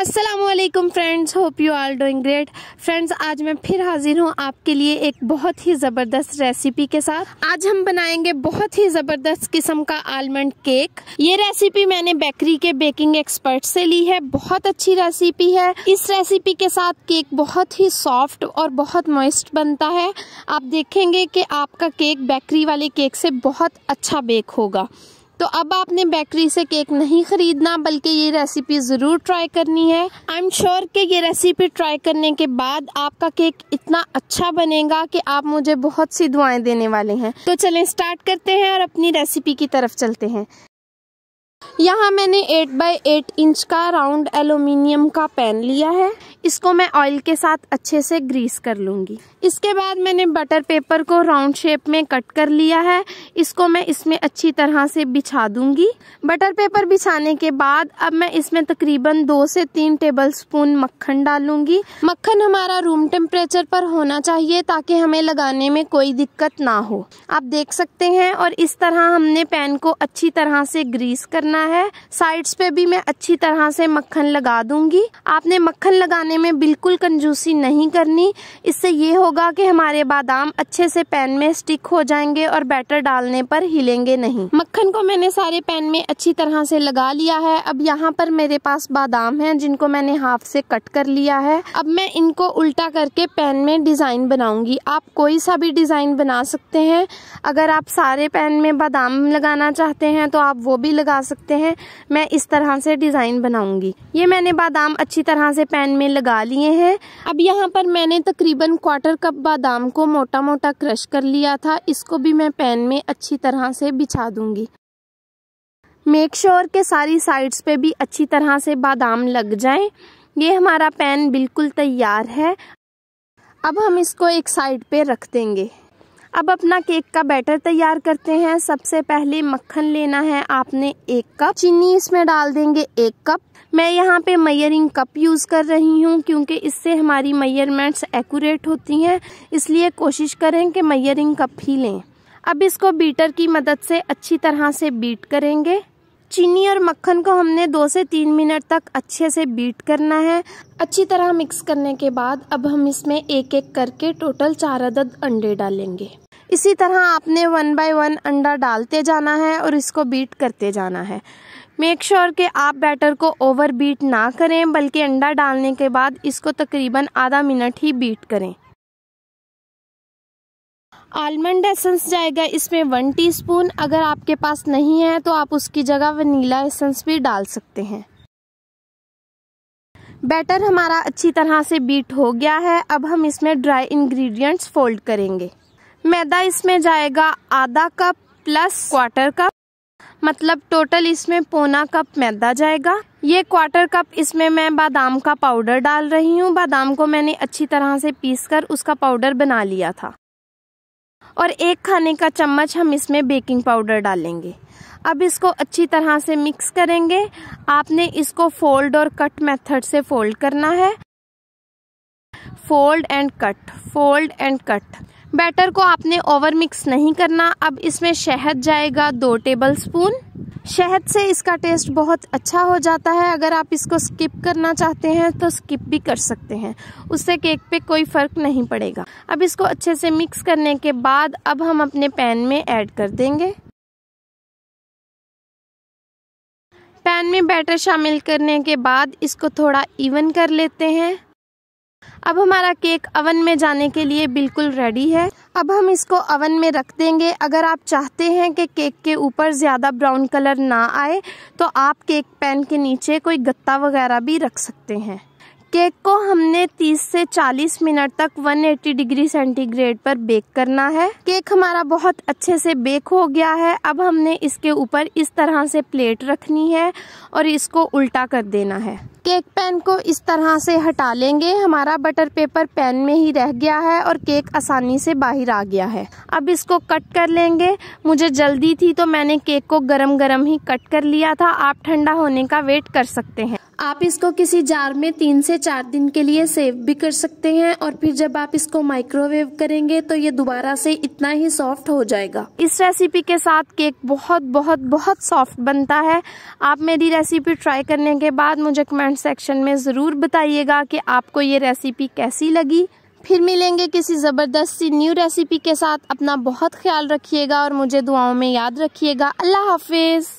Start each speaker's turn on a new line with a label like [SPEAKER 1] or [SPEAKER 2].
[SPEAKER 1] Aslam friends hope you are doing great friends आज मैं फिर हाजिर हूँ आपके लिए एक बहुत ही ज़बरदस्त रेसिपी के साथ आज हम बनाएंगे बहुत ही ज़बरदस्त किस्म का आलमंड केक ये रेसिपी मैंने बेकरी के बेकिंग एक्सपर्ट से ली है बहुत अच्छी रेसिपी है इस रेसिपी के साथ केक बहुत ही सॉफ्ट और बहुत मॉइस्ट बनता है आप देखेंगे कि आपका केक बेकरी वाले केक से बहुत अच्छा बेक होगा तो अब आपने बेकरी से केक नहीं खरीदना बल्कि ये रेसिपी ज़रूर ट्राई करनी है आई एम श्योर कि ये रेसिपी ट्राई करने के बाद आपका केक इतना अच्छा बनेगा कि आप मुझे बहुत सी दुआएं देने वाले हैं तो चलें स्टार्ट करते हैं और अपनी रेसिपी की तरफ चलते हैं यहाँ मैंने 8 बाई 8 इंच का राउंड एलुमिनियम का पैन लिया है इसको मैं ऑयल के साथ अच्छे से ग्रीस कर लूंगी इसके बाद मैंने बटर पेपर को राउंड शेप में कट कर लिया है इसको मैं इसमें अच्छी तरह से बिछा दूंगी बटर पेपर बिछाने के बाद अब मैं इसमें तकरीबन दो से तीन टेबल स्पून मक्खन डालूंगी मक्खन हमारा रूम टेम्परेचर पर होना चाहिए ताकि हमें लगाने में कोई दिक्कत ना हो आप देख सकते हैं और इस तरह हमने पैन को अच्छी तरह से ग्रीस करना है साइड्स पे भी मैं अच्छी तरह से मक्खन लगा दूंगी आपने मक्खन लगाने में बिल्कुल कंजूसी नहीं करनी इससे ये होगा कि हमारे बादाम अच्छे से पैन में स्टिक हो जाएंगे और बैटर डालने पर हिलेंगे नहीं मक्खन को मैंने सारे पैन में अच्छी तरह से लगा लिया है अब यहाँ पर मेरे पास बादाम हैं जिनको मैंने हाफ से कट कर लिया है अब मैं इनको उल्टा करके पैन में डिज़ाइन बनाऊंगी आप कोई सा भी डिज़ाइन बना सकते हैं अगर आप सारे पैन में बादाम लगाना चाहते हैं तो आप वो भी लगा सकते हैं मैं इस तरह से डिज़ाइन बनाऊंगी ये मैंने बादाम अच्छी तरह से पैन में लगा लिए हैं अब यहाँ पर मैंने तकरीबन क्वार्टर कप बादाम को मोटा मोटा क्रश कर लिया था इसको भी मैं पैन में अच्छी तरह से बिछा दूंगी मेक श्योर के सारी साइड्स पे भी अच्छी तरह से बादाम लग जाएं। ये हमारा पैन बिल्कुल तैयार है अब हम इसको एक साइड पे रख देंगे अब अपना केक का बैटर तैयार करते हैं सबसे पहले मक्खन लेना है आपने एक कप चीनी इसमें डाल देंगे एक कप मैं यहाँ पे मयरिंग कप यूज़ कर रही हूँ क्योंकि इससे हमारी मयरमेंट्स एक्यूरेट होती हैं इसलिए कोशिश करें कि मयरिंग कप ही लें अब इसको बीटर की मदद से अच्छी तरह से बीट करेंगे चीनी और मक्खन को हमने दो से तीन मिनट तक अच्छे से बीट करना है अच्छी तरह मिक्स करने के बाद अब हम इसमें एक एक करके टोटल चार अदद अंडे डालेंगे इसी तरह आपने वन बाय वन अंडा डालते जाना है और इसको बीट करते जाना है मेक श्योर sure कि आप बैटर को ओवर बीट ना करें बल्कि अंडा डालने के बाद इसको तकरीबन आधा मिनट ही बीट करें आलमंड एसेंस जाएगा इसमें वन टीस्पून अगर आपके पास नहीं है तो आप उसकी जगह वनीला एसेंस भी डाल सकते हैं बैटर हमारा अच्छी तरह से बीट हो गया है अब हम इसमें ड्राई इंग्रेडिएंट्स फोल्ड करेंगे मैदा इसमें जाएगा आधा कप प्लस क्वार्टर कप मतलब टोटल इसमें पौना कप मैदा जाएगा ये क्वार्टर कप इसमें मैं बादाम का पाउडर डाल रही हूँ बादाम को मैंने अच्छी तरह से पीसकर उसका पाउडर बना लिया था और एक खाने का चम्मच हम इसमें बेकिंग पाउडर डालेंगे अब इसको अच्छी तरह से मिक्स करेंगे आपने इसको फोल्ड और कट मेथड से फोल्ड करना है fold and cut fold and cut batter को आपने ओवर मिक्स नहीं करना अब इसमें शहद जाएगा दो टेबल स्पून शहद से इसका टेस्ट बहुत अच्छा हो जाता है अगर आप इसको स्किप करना चाहते हैं तो स्किप भी कर सकते हैं उससे केक पे कोई फ़र्क नहीं पड़ेगा अब इसको अच्छे से मिक्स करने के बाद अब हम अपने पैन में ऐड कर देंगे पैन में बैटर शामिल करने के बाद इसको थोड़ा इवन कर लेते हैं अब हमारा केक अवन में जाने के लिए बिल्कुल रेडी है अब हम इसको अवन में रख देंगे अगर आप चाहते हैं कि केक के ऊपर ज़्यादा ब्राउन कलर ना आए तो आप केक पैन के नीचे कोई गत्ता वगैरह भी रख सकते हैं केक को हमने 30 से 40 मिनट तक 180 डिग्री सेंटीग्रेड पर बेक करना है केक हमारा बहुत अच्छे से बेक हो गया है अब हमने इसके ऊपर इस तरह से प्लेट रखनी है और इसको उल्टा कर देना है केक पैन को इस तरह से हटा लेंगे हमारा बटर पेपर पैन में ही रह गया है और केक आसानी से बाहर आ गया है अब इसको कट कर लेंगे मुझे जल्दी थी तो मैंने केक को गरम गरम ही कट कर लिया था आप ठंडा होने का वेट कर सकते हैं आप इसको किसी जार में तीन से चार दिन के लिए सेव भी कर सकते हैं और फिर जब आप इसको माइक्रोवेव करेंगे तो ये दोबारा से इतना ही सॉफ्ट हो जाएगा इस रेसिपी के साथ केक बहुत बहुत बहुत सॉफ्ट बनता है आप मेरी रेसिपी ट्राई करने के बाद मुझे कमेंट सेक्शन में ज़रूर बताइएगा कि आपको ये रेसिपी कैसी लगी फिर मिलेंगे किसी ज़बरदस्त सी न्यू रेसिपी के साथ अपना बहुत ख्याल रखिएगा और मुझे दुआओं में याद रखिएगा अल्लाह हाफिज़